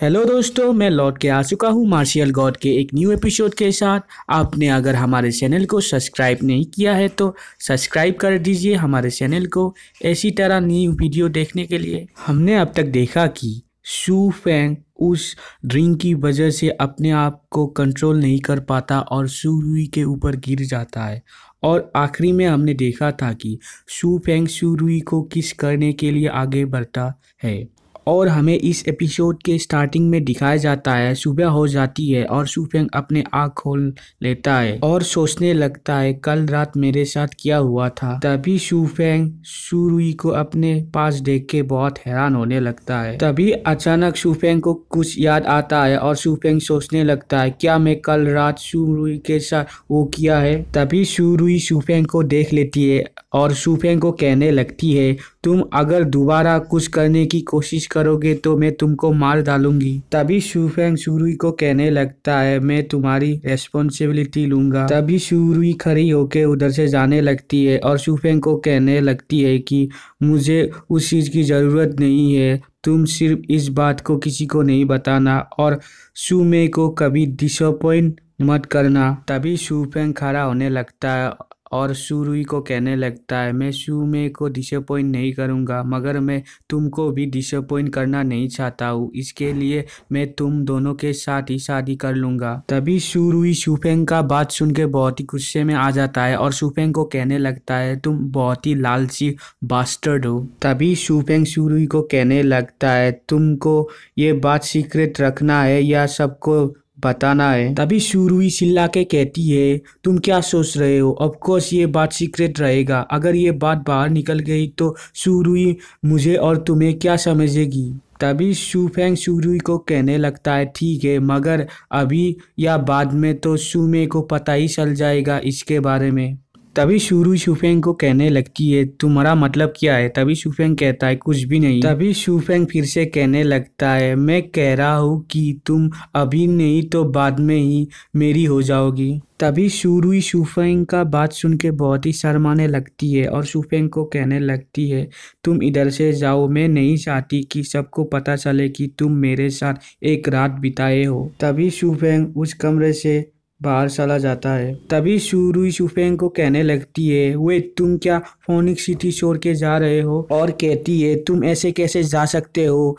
hello दोस्तों मैं लौट के आ चुका हूँ मार्शियल गॉड के एक न्यू एपिसोड के साथ आपने अगर हमारे चैनल को सब्सक्राइब नहीं किया है तो सब्सक्राइब कर दीजिए हमारे चैनल को ऐसी तरह न्यू वीडियो देखने के लिए हमने अब तक देखा कि शू फेंग उस ड्रिंक की वजह से अपने आप को कंट्रोल नहीं कर पाता और रुई के ऊपर गिर जाता है और आखिरी में हमने देखा था कि शू फैंग रुई को किस करने के लिए आगे बढ़ता है और हमें इस एपिसोड के स्टार्टिंग में दिखाया जाता है सुबह हो जाती है और सुफेंग अपने आँख खोल लेता है और सोचने लगता है कल रात मेरे साथ क्या हुआ था तभी सुफेंग सुरुई को अपने पास देख के बहुत हैरान होने लगता है तभी अचानक सुफेंग को कुछ याद आता है और सुफेंग सोचने लगता है क्या मैं कल रात सुरुई के साथ वो किया है तभी सुरुई सुफेंग को देख लेती है और सुफेंग को कहने लगती है तुम अगर दोबारा कुछ करने की कोशिश करोगे तो मैं तुमको मार डालूंगी तभी शुफेंग सुरुई को कहने लगता है मैं तुम्हारी रेस्पॉन्सिबिलिटी लूंगा तभी सुरुई खड़ी होकर उधर से जाने लगती है और शुफेंग को कहने लगती है कि मुझे उस चीज़ की ज़रूरत नहीं है तुम सिर्फ इस बात को किसी को नहीं बताना और सुमे को कभी डिसअपॉइंट मत करना तभी शुफेंग खड़ा होने लगता है और सुरुई को कहने लगता है मैं सुमे को डिसअपॉइंट नहीं करूँगा मगर मैं तुमको भी डिसअपॉइंट करना नहीं चाहता हूँ इसके लिए मैं तुम दोनों के साथ ही शादी कर लूँगा तभी सुरुई शुफेंग का बात सुन के बहुत ही गुस्से में आ जाता है और शुफेंग को कहने लगता है तुम बहुत ही लालची बास्टर्ड हो तभी शुफेंग सुरुई को कहने लगता है तुमको ये बात सीक्रेट रखना है या सबको बताना है तभी सुरुई सिल्ला के कहती है तुम क्या सोच रहे हो ऑफकोर्स ये बात सीक्रेट रहेगा अगर ये बात बाहर निकल गई तो सुरुई मुझे और तुम्हें क्या समझेगी तभी सुफेंग सुरुई को कहने लगता है ठीक है मगर अभी या बाद में तो सुमे को पता ही चल जाएगा इसके बारे में तभी शुरू शुफेंग को कहने लगती है तुम्हारा मतलब क्या है तभी शुफेंग कहता है कुछ भी नहीं तभी शुफेंग फिर से कहने लगता है मैं कह रहा हूँ कि तुम अभी नहीं तो बाद में ही मेरी हो जाओगी तभी शुरू शुफेंग का बात सुन के बहुत ही शर्माने लगती है और शुफेंग को कहने लगती है तुम इधर से जाओ मैं नहीं चाहती कि सबको पता चले कि तुम मेरे साथ एक रात बिताए हो तभी शुफेंग उस कमरे से बाहर चला जाता है तभी शुरुई शुफेंग को कहने लगती है वे तुम क्या फोनिक सिटी छोड़ के जा रहे हो और कहती है तुम ऐसे कैसे जा सकते हो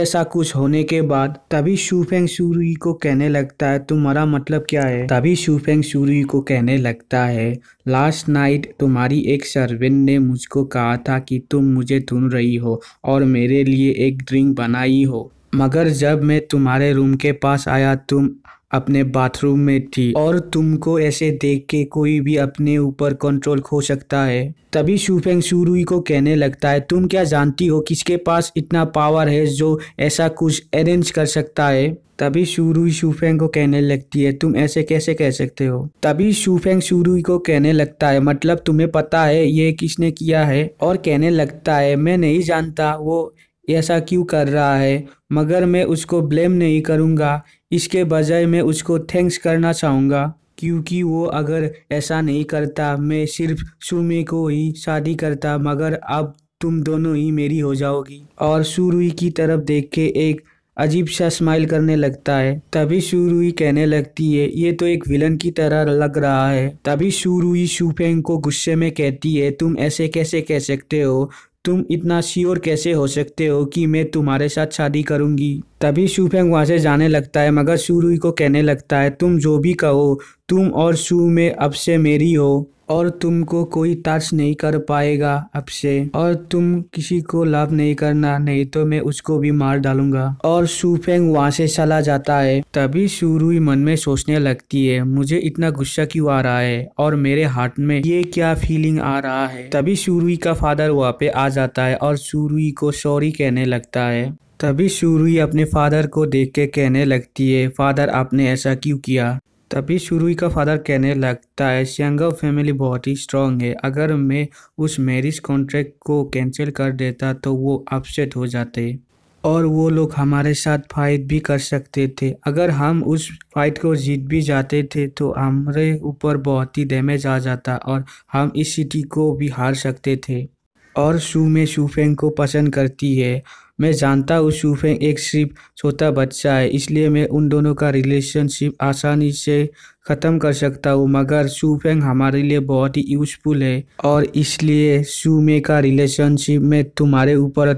ऐसा कुछ होने के बाद तभी शुफेंग शुरुई को कहने लगता है तुम्हारा मतलब क्या है तभी शुफेंग शुरुई को कहने लगता है लास्ट नाइट तुम्हारी एक सर्वेंट ने मुझको कहा था कि तुम मुझे ढूंढ रही हो और मेरे लिए एक ड्रिंक बनाई हो मगर जब मैं तुम्हारे रूम के पास आया तुम अपने बाथरूम में थी और तुमको ऐसे देख के कोई भी अपने ऊपर कंट्रोल खो सकता है तभी शुफेंग शुरुई को कहने लगता है तुम क्या जानती हो किसके पास इतना पावर है जो ऐसा कुछ अरेंज कर सकता है तभी शुरुई शुफेंग को कहने लगती है तुम ऐसे कैसे कह सकते हो तभी शुफेंग शुरुई को कहने लगता है मतलब तुम्हें पता है ये किसने किया है और कहने लगता है मैं नहीं जानता वो ऐसा क्यों कर रहा है मगर मैं उसको ब्लेम नहीं करूँगा इसके बजाय मैं उसको थैंक्स करना चाहूँगा क्योंकि वो अगर ऐसा नहीं करता मैं सिर्फ सुमे को ही शादी करता मगर अब तुम दोनों ही मेरी हो जाओगी और सुरुई की तरफ देख के एक अजीब सा स्माइल करने लगता है तभी सुरुई कहने लगती है ये तो एक विलन की तरह लग रहा है तभी सुरुई शुफेंग को गुस्से में कहती है तुम ऐसे कैसे कह सकते हो तुम इतना श्योर कैसे हो सकते हो कि मैं तुम्हारे साथ शादी करूंगी तभी शुफेंग वहाँ से जाने लगता है मगर सुरुई को कहने लगता है तुम जो भी कहो तुम और शू में अब से मेरी हो और तुमको कोई टच नहीं कर पाएगा अब से और तुम किसी को लाभ नहीं करना नहीं तो मैं उसको भी मार डालूंगा और सुफेंग वहाँ से चला जाता है तभी सुरुई मन में सोचने लगती है मुझे इतना गुस्सा क्यों आ रहा है और मेरे हार्ट में ये क्या फीलिंग आ रहा है तभी सुरुई का फादर वहाँ पे आ जाता है और सुरुई को सॉरी कहने लगता है तभी सुरुई अपने फादर को देख के कहने लगती है फादर आपने ऐसा क्यों किया तभी शुरू का फादर कहने लगता है श्यांगा फैमिली बहुत ही स्ट्रांग है अगर मैं उस मैरिज कॉन्ट्रैक्ट को कैंसिल कर देता तो वो अपसेट हो जाते और वो लोग हमारे साथ फाइट भी कर सकते थे अगर हम उस फाइट को जीत भी जाते थे तो हमारे ऊपर बहुत ही डैमेज आ जाता और हम इस सिटी को भी हार सकते थे और शू में शूफेंग को पसंद करती है मैं जानता हूँ शूफेंग एक सिर्फ छोटा बच्चा है इसलिए मैं उन दोनों का रिलेशनशिप आसानी से ख़त्म कर सकता हूँ मगर शुफेंग हमारे लिए बहुत ही यूजफुल है और इसलिए शूमे का रिलेशनशिप मैं तुम्हारे ऊपर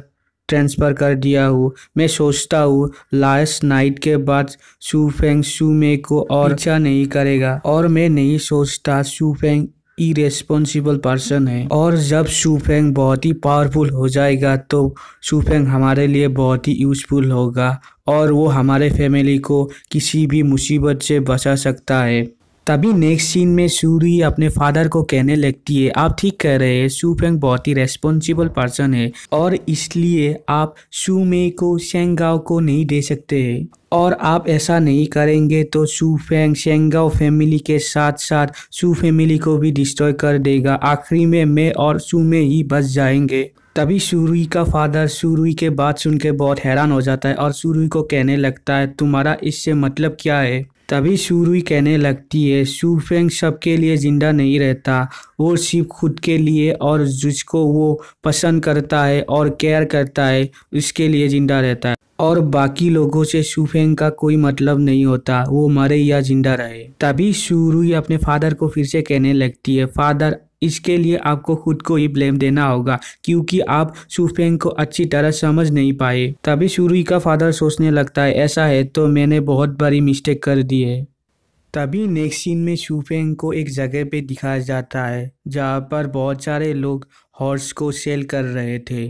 ट्रांसफ़र कर दिया हूँ मैं सोचता हूँ लास्ट नाइट के बाद शूफेंग फेंग शू मे को और अच्छा नहीं करेगा और मैं नहीं सोचता शूफेंग इरेस्पॉन्सिबल पर्सन है और जब शूफेंग बहुत ही पावरफुल हो जाएगा तो शूफेंग हमारे लिए बहुत ही यूजफुल होगा और वो हमारे फैमिली को किसी भी मुसीबत से बचा सकता है तभी नेक्स्ट सीन में सूरी अपने फादर को कहने लगती है आप ठीक कह रहे हैं सू फेंग बहुत ही रेस्पॉन्सिबल पर्सन है और इसलिए आप सू मे को शेंगाओ को नहीं दे सकते हैं और आप ऐसा नहीं करेंगे तो सू फेंग शेंगाओ फैमिली के साथ साथ सू फैमिली को भी डिस्ट्रॉय कर देगा आखिरी में मैं और सू मे ही बच जाएंगे तभी सूरी का फादर सूरी के बात सुन के बहुत हैरान हो जाता है और सूरी को कहने लगता है तुम्हारा इससे मतलब क्या है तभी सुरुई कहने लगती है शुफेंग सबके लिए ज़िंदा नहीं रहता वो सिर्फ खुद के लिए और जिसको वो पसंद करता है और केयर करता है उसके लिए ज़िंदा रहता है और बाकी लोगों से शुफेंग का कोई मतलब नहीं होता वो मरे या जिंदा रहे तभी शुरुई अपने फादर को फिर से कहने लगती है फादर इसके लिए आपको खुद को ही ब्लेम देना होगा क्योंकि आप सुफेंग को अच्छी तरह समझ नहीं पाए तभी सूरी का फादर सोचने लगता है ऐसा है तो मैंने बहुत बड़ी मिस्टेक कर दी है तभी नेक्स्ट सीन में शूफेंग को एक जगह पे दिखाया जाता है जहाँ पर बहुत सारे लोग हॉर्स को सेल कर रहे थे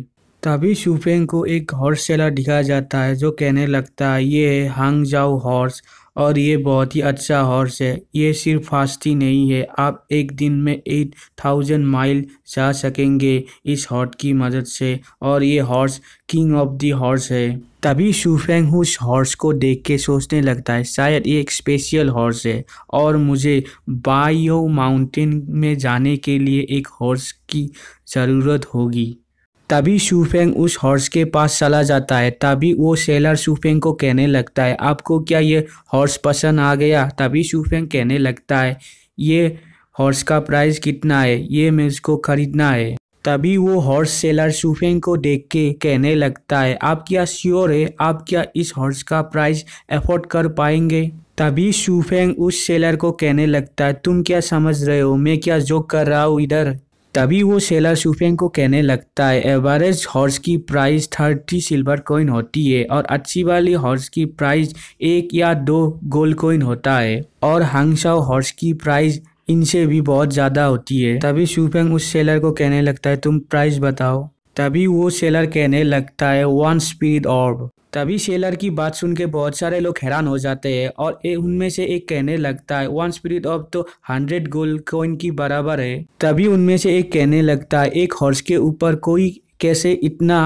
तभी शूफेंग को एक हॉर्स सेलर दिखाया जाता है जो कहने लगता है ये है हंग जाओ हॉर्स और ये बहुत ही अच्छा हॉर्स है ये सिर्फ फास्ट ही नहीं है आप एक दिन में एट थाउजेंड माइल जा सकेंगे इस हॉर्स की मदद से और ये horse king of the horse है तभी शुफेंग उस हॉर्स को देख के सोचने लगता है शायद ये एक स्पेशल हॉर्स है और मुझे बायो माउंटेन में जाने के लिए एक हॉर्स की ज़रूरत होगी तभी शूफेंग उस हॉर्स के पास चला जाता है तभी वो सेलर शूफेंग को कहने लगता है आपको क्या ये हॉर्स पसंद आ गया तभी शूफेंग कहने लगता है ये हॉर्स का प्राइस कितना है ये मैं इसको ख़रीदना है तभी वो हॉर्स सेलर शूफेंग को देख के कहने लगता है आप क्या श्योर है आप क्या इस हॉर्स का प्राइस अफोर्ड कर पाएंगे तभी शूफेंग उस सेलर को कहने लगता है तुम क्या समझ रहे हो मैं क्या जोक कर रहा हूँ इधर तभी वो सेलर सुफियन को कहने लगता है एवरेज हॉर्स की प्राइस थर्टी सिल्वर कोइन होती है और अच्छी वाली हॉर्स की प्राइस एक या दो गोल्ड कोइन होता है और हंगसाओ हॉर्स की प्राइस इनसे भी बहुत ज़्यादा होती है तभी सूफेंग उस सेलर को कहने लगता है तुम प्राइस बताओ तभी वो सेलर कहने लगता है वन स्पीड ऑर्ब तभी सेलर की बात सुन के बहुत सारे लोग हैरान हो जाते हैं और उनमें से एक कहने लगता है one speed of two hundred gold coin की बराबर है तभी उनमें से एक कहने लगता है एक हॉर्स के ऊपर कोई कैसे इतना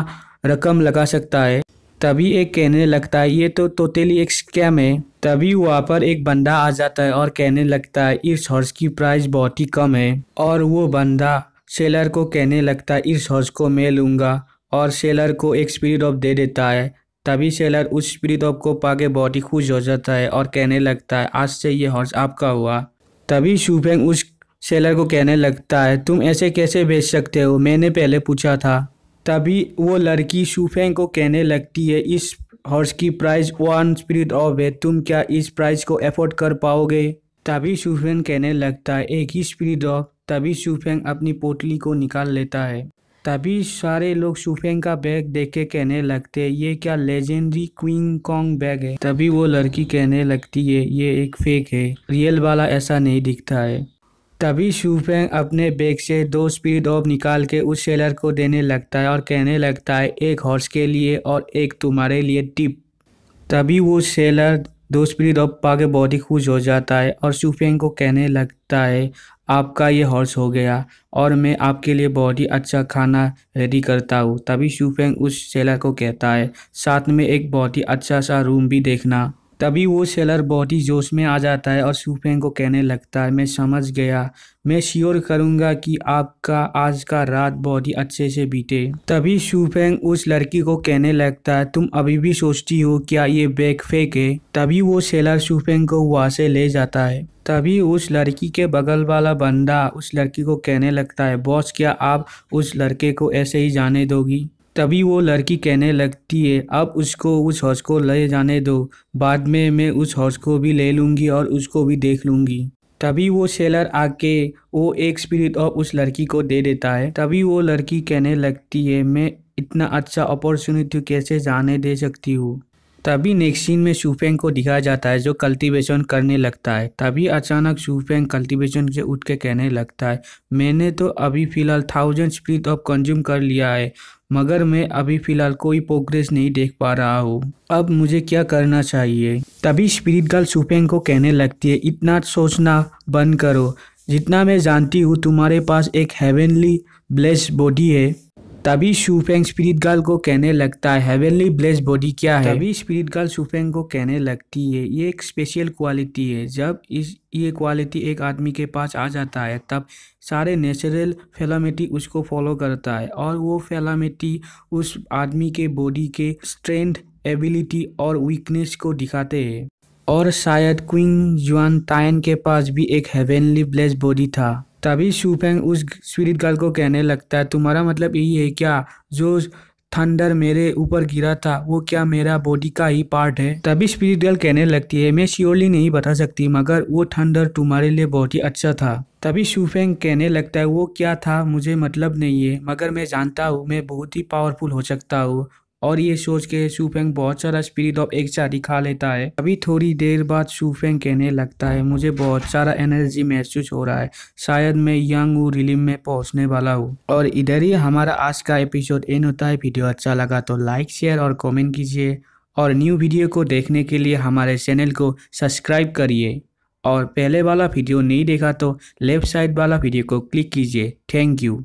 रकम लगा सकता है तभी एक कहने लगता है ये तो टोटली एक स्कैम है तभी वहाँ पर एक बंदा आ जाता है और कहने लगता है इस हॉर्स की प्राइस बहुत ही कम है और वो बंदा सेलर को कहने लगता है इस हॉर्स को मैं लूँगा और सेलर को एक स्पिरिट ऑफ दे देता है तभी सेलर उस स्पिरिट ऑफ को पाके बहुत ही खुश हो जाता है और कहने लगता है आज से ये हॉर्स आपका हुआ तभी शुभेंग उस सेलर को कहने लगता है तुम ऐसे कैसे बेच सकते हो मैंने पहले पूछा था तभी वो लड़की शुफेंग को कहने लगती है इस हॉर्स की प्राइस वन स्पिरिट ऑफ है तुम क्या इस प्राइस को अफोर्ड कर पाओगे तभी शुफेंग कहने लगता है एक ही स्पिरिट ऑफ तभी शूफेंग अपनी पोटली को निकाल लेता है तभी सारे लोग शूफेंग का बैग देख के कहने लगते हैं ये क्या लेजेंडरी क्वीन कॉन्ग बैग है तभी वो लड़की कहने लगती है ये एक फेक है रियल वाला ऐसा नहीं दिखता है तभी शूफेंग अपने बैग से दो स्पीड ऑफ निकाल के उस सेलर को देने लगता है और कहने लगता है एक हॉर्स के लिए और एक तुम्हारे लिए टिप तभी वो सेलर दो स्पीड ऑफ पा के बहुत ही खुश हो जाता है और शूफेंग को कहने लगता है आपका ये हॉर्स हो गया और मैं आपके लिए बहुत ही अच्छा खाना रेडी करता हूँ तभी शूफेंग उस सेलर को कहता है साथ में एक बहुत ही अच्छा सा रूम भी देखना तभी वो सेलर बहुत ही जोश में आ जाता है और सुफेंग को कहने लगता है मैं समझ गया मैं श्योर करूंगा कि आपका आज का रात बहुत ही अच्छे से बीते तभी सुफेंग उस लड़की को कहने लगता है तुम अभी भी सोचती हो क्या ये बैग फेंक है तभी वो सेलर सुफेंग को वहाँ से ले जाता है तभी उस लड़की के बगल वाला बंदा उस लड़की को कहने लगता है बॉस क्या आप उस लड़के को ऐसे ही जाने दोगी तभी वो लड़की कहने लगती है अब उसको उस हौज को ले जाने दो बाद में मैं उस हौज को भी ले लूँगी और उसको भी देख लूँगी तभी वो सेलर आके वो एक स्पिरिट ऑफ उस लड़की को दे देता है तभी वो लड़की कहने लगती है मैं इतना अच्छा अपॉर्चुनिटी कैसे जाने दे सकती हूँ तभी नेक्स्ट सीन में शूपेंग को दिखाया जाता है जो कल्टीवेशन करने लगता है तभी अचानक शूपेंग कल्टीवेशन से उठ के कहने लगता है मैंने तो अभी फ़िलहाल थाउजेंड स्प्लिट ऑफ कंज्यूम कर लिया है मगर मैं अभी फ़िलहाल कोई प्रोग्रेस नहीं देख पा रहा हूँ अब मुझे क्या करना चाहिए तभी स्पिरिट गर्ल सुपेंग को कहने लगती है इतना सोचना बंद करो जितना मैं जानती हूँ तुम्हारे पास एक हेवनली ब्लेस बॉडी है तभी शूफेंग स्पिरिट गर्ल को कहने लगता है हेवनली ब्लेस बॉडी क्या है तभी स्पिरिट गर्ल शूफेंग को कहने लगती है ये एक स्पेशल क्वालिटी है जब इस ये क्वालिटी एक आदमी के पास आ जाता है तब सारे नेचुरल फेलामेटी उसको फॉलो करता है और वो फेलामेटी उस आदमी के बॉडी के स्ट्रेंथ एबिलिटी और वीकनेस को दिखाते हैं और शायद क्वीन जुआन ताइन के पास भी एक हेवनली ब्लेस बॉडी था तभी शूफेंग उस स्वीरित गर्ल को कहने लगता है तुम्हारा मतलब यही है क्या जो थंडर मेरे ऊपर गिरा था वो क्या मेरा बॉडी का ही पार्ट है तभी स्पिरिट गर्ल कहने लगती है मैं श्योरली नहीं बता सकती मगर वो थंडर तुम्हारे लिए बहुत ही अच्छा था तभी शूफेंग कहने लगता है वो क्या था मुझे मतलब नहीं है मगर मैं जानता हूँ मैं बहुत ही पावरफुल हो सकता हूँ और ये सोच के शूफेंग बहुत सारा स्पिरिट ऑफ एक चार दिखा लेता है अभी थोड़ी देर बाद शूफेंग कहने लगता है मुझे बहुत सारा एनर्जी महसूस हो रहा है शायद मैं यंग हूँ रिलीम में पहुँचने वाला हूँ और इधर ही हमारा आज का एपिसोड एन होता है वीडियो अच्छा लगा तो लाइक शेयर और कॉमेंट कीजिए और न्यू वीडियो को देखने के लिए हमारे चैनल को सब्सक्राइब करिए और पहले वाला वीडियो नहीं देखा तो लेफ्ट साइड वाला वीडियो को क्लिक कीजिए थैंक यू